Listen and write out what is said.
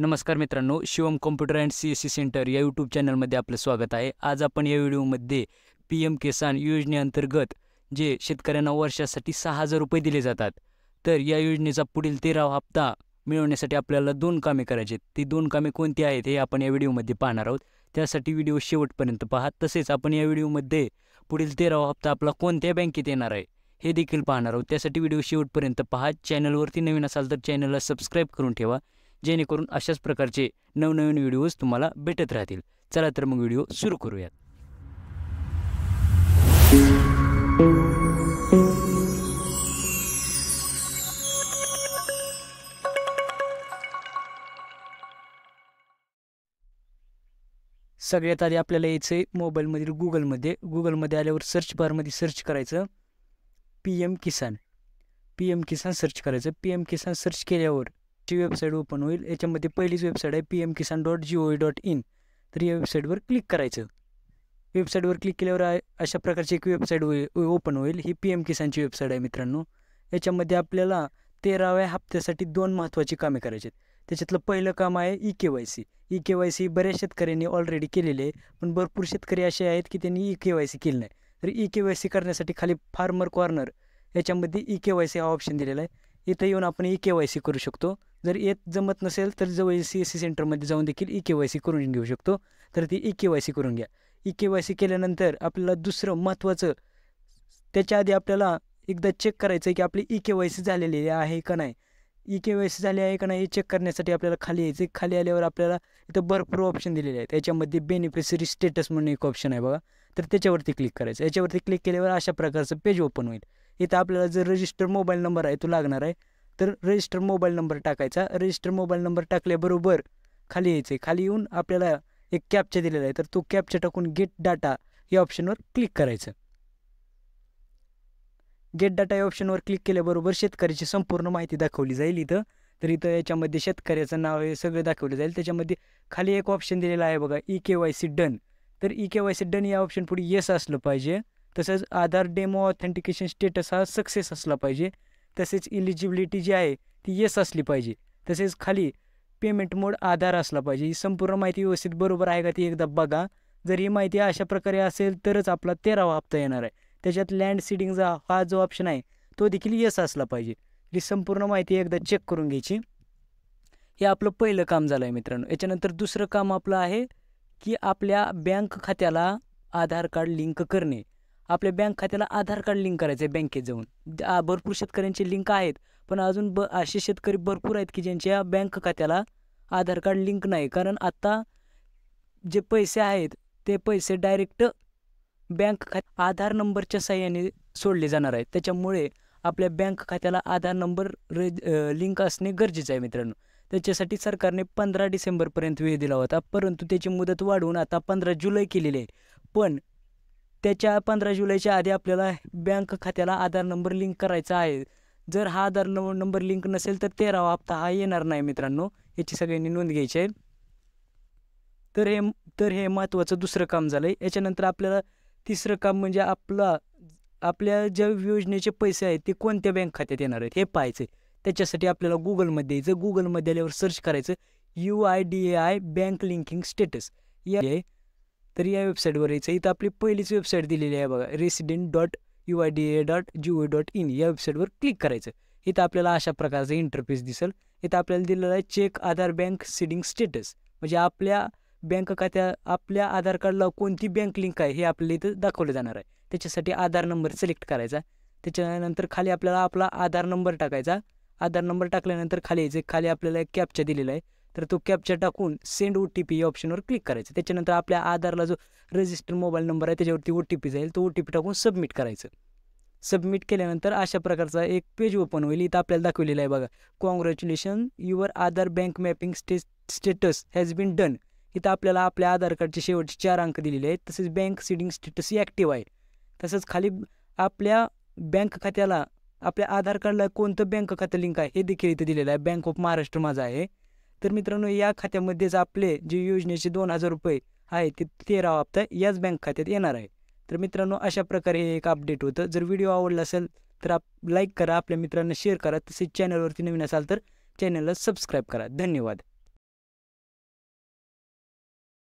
नमस्कार मित्रांनो Shivam computer and C S C center या यूट्यूब चॅनलमध्ये आपलं स्वागत आहे आज आपण या व्हिडिओमध्ये पी एम किसान योजनेअंतर्गत जे शेतकऱ्यांना वर्षासाठी सहा हजार रुपये दिले जातात तर या योजनेचा पुढील तेरावा हप्ता मिळवण्यासाठी आपल्याला दोन कामे करायची आहेत ती दोन कामे कोणती आहेत हे आपण या व्हिडिओमध्ये पाहणार आहोत त्यासाठी व्हिडिओ शेवटपर्यंत पहा तसेच आपण या व्हिडिओमध्ये पुढील तेरावा हप्ता आपला कोणत्या बँकेत येणार आहे हे देखील पाहणार आहोत त्यासाठी व्हिडिओ शेवटपर्यंत पहा चॅनलवरती नवीन असाल तर चॅनलला सबस्क्राईब करून ठेवा जेणेकरून अशाच प्रकारचे नवनवीन व्हिडिओज तुम्हाला भेटत राहतील चला तर मग व्हिडिओ सुरू करूयात सगळ्यात आधी आपल्याला यायचं आहे मोबाईलमध्ये गुगलमध्ये गुगलमध्ये आल्यावर सर्च बारमध्ये सर्च करायचं P M Kisan P M Kisan search करायचं पी एम किसान सर्च केल्यावर ची वेबसाईट ओपन होईल याच्यामध्ये पहिलीच वेबसाईट आहे P M Kisan dot G O dot in तर या वेबसाईटवर क्लिक करायचं वेबसाईटवर क्लिक केल्यावर अशा प्रकारची एक वेबसाईट ओपन होईल ही पी एम किसानची वेबसाईट आहे मित्रांनो याच्यामध्ये आपल्याला तेराव्या हप्त्यासाठी दोन महत्त्वाची कामे करायची आहेत त्याच्यातलं पहिलं काम आहे E K Y C E K Y C बऱ्याच शेतकऱ्यांनी ऑलरेडी केलेली आहे पण भरपूर शेतकरी असे आहेत की त्यांनी ई के वाय सी केली नाही तर ई के वाय सी करण्यासाठी खाली फार्मर कॉर्नर याच्यामध्ये ई के वाय सी हा ऑप्शन दिलेला आहे इथं येऊन आपण ई के वाय सी करू शकतो जर येत जमत नसेल तर जवळ सी एस सी सेंटरमध्ये जाऊन देखील ई के वाय सी करून घेऊ शकतो तर ती ई के वाय सी करून घ्या ई के वाय सी केल्यानंतर आपल्याला दुसरं महत्त्वाचं त्याच्या आधी आपल्याला एकदा चेक करायचं आहे की आपली ई के वाय सी झालेली आहे का नाही ई के वाय सी झाली आहे का नाही हे चेक करण्यासाठी आपल्याला खाली यायचं खाली आल्यावर आपल्याला इथं भरपूर ऑप्शन दिलेले आहेत याच्यामध्ये बेनिफिशरी स्टेटस म्हणून एक ऑप्शन आहे बघा तर त्याच्यावरती क्लिक करायचं याच्यावरती क्लिक केल्यावर अशा प्रकारचं पेज ओपन होईल इथं आपल्याला जर रजिस्टर मोबाईल नंबर आहे तो लागणार आहे तर रजिस्टर मोबाईल नंबर टाकायचा रजिस्टर मोबाईल नंबर टाकल्याबरोबर खाली यायचं आहे खाली येऊन आपल्याला एक कॅपचा दिलेला आहे तर तो कॅपचा टाकून गेट डाटा या ऑप्शनवर क्लिक करायचं गेट डाटा या ऑप्शनवर क्लिक केल्याबरोबर शेतकऱ्याची संपूर्ण माहिती दाखवली जाईल इथं तर इथं याच्यामध्ये शेतकऱ्याचं नाव हे सगळं दाखवलं जाईल त्याच्यामध्ये खाली एक ऑप्शन दिलेला आहे बघा E K Y C done तर E K Y C done या ऑप्शन पुढे येस असलं पाहिजे तसंच आधार डेमो ऑथेंटिकेशन स्टेटस हा सक्सेस असला पाहिजे तसेच इलिजिबिलिटी जी आहे ती येस असली पाहिजे तसेच खाली पेमेंट मोड आधार असला पाहिजे ही संपूर्ण माहिती व्यवस्थित बरोबर आहे का ती एकदा बघा जर ही माहिती अशा प्रकारे असेल तरच आपला तेरावा हप्ता येणार आहे त्याच्यात लँड सिडिंगचा हा जो ऑप्शन आहे तो देखील येस असला पाहिजे ही संपूर्ण माहिती एकदा चेक करून घ्यायची हे आपलं पहिलं काम झालं आहे मित्रांनो याच्यानंतर दुसरं काम आपलं आहे की आपल्या बँक खात्याला आधार कार्ड लिंक करणे आपल्या बँक खात्याला आधार कार्ड लिंक करायचं आहे बँकेत जाऊन भरपूर शेतकऱ्यांचे लिंक आहेत पण अजून ब असे शेतकरी भरपूर आहेत की ज्यांच्या बँक खात्याला आधार कार्ड लिंक नाही कारण आत्ता जे पैसे आहेत ते पैसे डायरेक्ट बँक खात आधार नंबरच्या सहाय्याने सोडले जाणार आहेत त्याच्यामुळे आपल्या बँक खात्याला आधार नंबर रज लिंक असणे गरजेचं आहे मित्रांनो त्याच्यासाठी सरकारने पंधरा डिसेंबरपर्यंत वेळ दिला होता परंतु त्याची मुदत वाढवून आता पंधरा जुलै केलेली आहे पण त्याच्या पंधरा जुलैच्या आधी आपल्याला बँक खात्याला आधार नंबर लिंक करायचा आहे जर हा आधार नंबर लिंक नसेल तर तेरावा हप्ता हा येणार नाही मित्रांनो याची सगळ्यांनी नोंद घ्यायची आहे तर हे तर हे महत्त्वाचं दुसरं काम झालं आहे याच्यानंतर आपल्याला तिसरं काम म्हणजे आपला आपल्या ज्या योजनेचे पैसे आहेत ते कोणत्या बँक खात्यात येणार आहेत हे पाहायचंय त्याच्यासाठी आपल्याला गुगलमध्ये यायचं गुगलमध्ये आल्यावर सर्च करायचं U I D A I bank linking status या तर या वेबसाईटवर यायचं इथं आपली पहिलीच वेबसाईट दिलेली आहे बघा resident dot U I D A I G O dot dot in वेबसाईटवर क्लिक करायचं इथं आपल्याला अशा प्रकारचं इंटरफेस दिसेल इथं आपल्याला दिलेलं आहे check Aadhaar bank seeding status म्हणजे आपल्या बँक खात्या आपल्या आधार कार्डला कोणती बँक लिंक आहे हे आपल्याला इथं दाखवलं जाणार आहे त्याच्यासाठी आधार नंबर सिलेक्ट करायचा त्याच्यानंतर खाली आपल्याला आपला आधार नंबर टाकायचा आधार नंबर टाकल्यानंतर खाली यायचं खाली आपल्याला एक कॅपचा दिलेला आहे तर तो कॅप्चर टाकून सेंड ओ टी पी या ऑप्शनवर क्लिक करायचं त्याच्यानंतर आपल्या आधारला जो रजिस्टर मोबाईल नंबर आहे त्याच्यावरती ओ टी पी जाईल तो ओ टी पी टाकून सबमिट करायचं सबमिट केल्यानंतर अशा प्रकारचा एक पेज ओपन होईल इथं आपल्याला दाखवलेलं आहे बघा congratulation your Aadhaar bank mapping स्टे स्टेटस हॅज बीन डन इथं आपल्याला आपल्या आधार कार्डचे शेवटचे चार अंक दिलेले आहेत तसेच बँक सीडिंग स्टेटसही ॲक्टिव्ह आहे तसंच खाली आपल्या बँक खात्याला आपल्या आधार कार्डला कोणतं बँक खातं लिंक आहे हे देखील इथं दिलेलं आहे बँक ऑफ महाराष्ट्र माझा आहे तर मित्रांनो या खात्यामध्येच आपले जे योजनेचे दोन हजार रुपये आहे ते तेरा हप्ता याच बँक खात्यात येणार आहे तर मित्रांनो अशा प्रकारे हे एक अपडेट होतं जर व्हिडिओ आवडला असेल तर आप लाईक करा आपल्या मित्रांना शेअर करा तसेच चॅनलवरती नवीन असाल तर चॅनलला सबस्क्राईब करा धन्यवाद